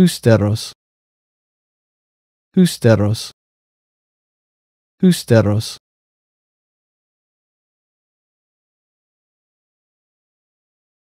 Husteros. Husteros. Husteros.